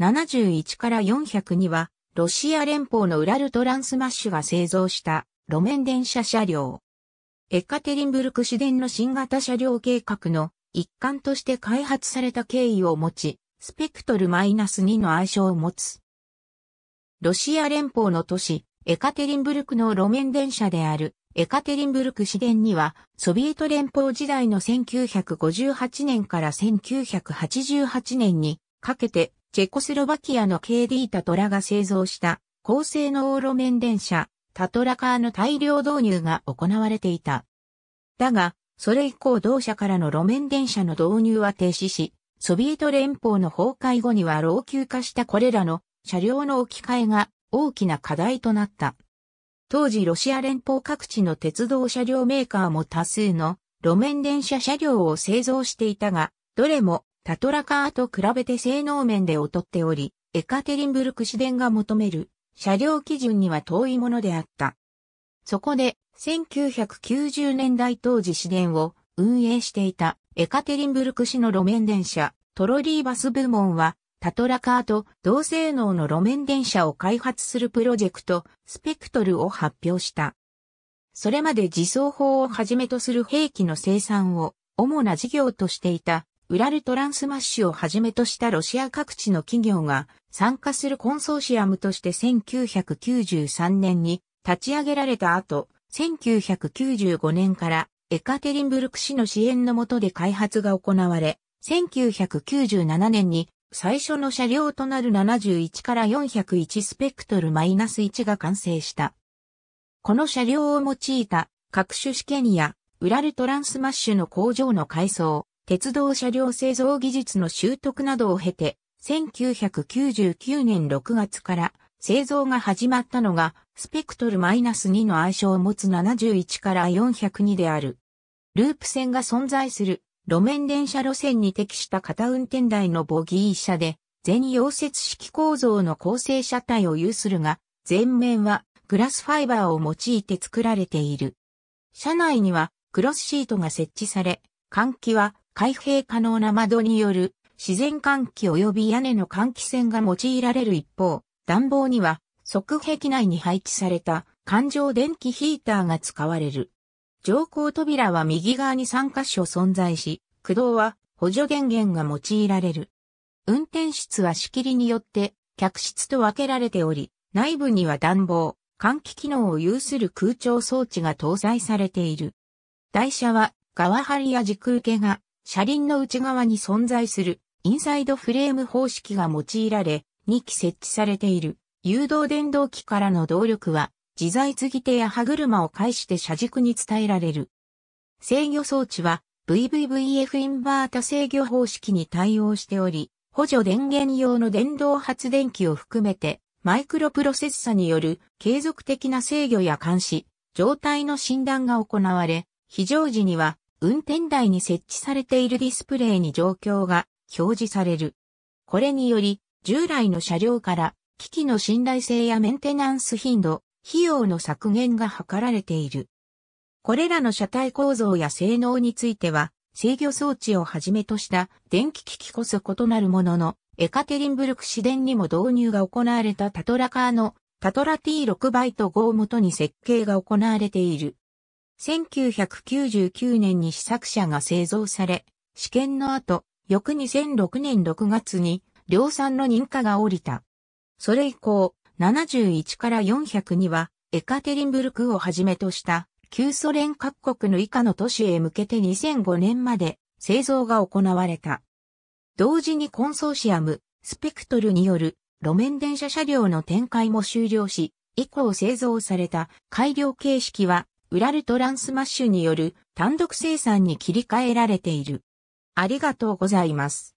71から400には、ロシア連邦のウラルトランスマッシュが製造した路面電車車両。エカテリンブルク市電の新型車両計画の一環として開発された経緯を持ち、スペクトル -2 の愛称を持つ。ロシア連邦の都市、エカテリンブルクの路面電車である、エカテリンブルク市電には、ソビエト連邦時代の1958年から1988年にかけて、チェコスロバキアの KD タトラが製造した高性能路面電車、タトラカーの大量導入が行われていた。だが、それ以降同社からの路面電車の導入は停止し、ソビエト連邦の崩壊後には老朽化したこれらの車両の置き換えが大きな課題となった。当時ロシア連邦各地の鉄道車両メーカーも多数の路面電車車両を製造していたが、どれもタトラカーと比べて性能面で劣っており、エカテリンブルク市電が求める車両基準には遠いものであった。そこで、1990年代当時市電を運営していたエカテリンブルク市の路面電車、トロリーバス部門は、タトラカーと同性能の路面電車を開発するプロジェクト、スペクトルを発表した。それまで自走砲をはじめとする兵器の生産を主な事業としていたウラルトランスマッシュをはじめとしたロシア各地の企業が参加するコンソーシアムとして1993年に立ち上げられた後、1995年からエカテリンブルク市の支援のもとで開発が行われ、1997年に最初の車両となる71から401スペクトル -1 が完成した。この車両を用いた各種試験やウラルトランスマッシュの工場の改装、鉄道車両製造技術の習得などを経て、1999年6月から製造が始まったのが、スペクトル -2 の愛称を持つ71から402である。ループ線が存在する路面電車路線に適した片運転台のボギー車で、全溶接式構造の構成車体を有するが、全面はグラスファイバーを用いて作られている。車内にはクロスシートが設置され、換気は開閉可能な窓による自然換気及び屋根の換気扇が用いられる一方、暖房には側壁内に配置された環状電気ヒーターが使われる。乗降扉は右側に3箇所存在し、駆動は補助電源が用いられる。運転室は仕切りによって客室と分けられており、内部には暖房、換気機能を有する空調装置が搭載されている。台車は側張りや軸受けが車輪の内側に存在するインサイドフレーム方式が用いられ、2機設置されている誘導電動機からの動力は、自在継ぎ手や歯車を介して車軸に伝えられる。制御装置は VVVF インバータ制御方式に対応しており、補助電源用の電動発電機を含めて、マイクロプロセッサによる継続的な制御や監視、状態の診断が行われ、非常時には運転台に設置されているディスプレイに状況が表示される。これにより、従来の車両から機器の信頼性やメンテナンス頻度、費用の削減が図られている。これらの車体構造や性能については、制御装置をはじめとした電気機器こそ異なるものの、エカテリンブルク市電にも導入が行われたタトラカーのタトラ T6 バイト5をもとに設計が行われている。1999年に試作車が製造され、試験の後、翌2006年6月に量産の認可が下りた。それ以降、71から400には、エカテリンブルクをはじめとした旧ソ連各国の以下の都市へ向けて2005年まで製造が行われた。同時にコンソーシアム、スペクトルによる路面電車車両の展開も終了し、以降製造された改良形式はウラルトランスマッシュによる単独生産に切り替えられている。ありがとうございます。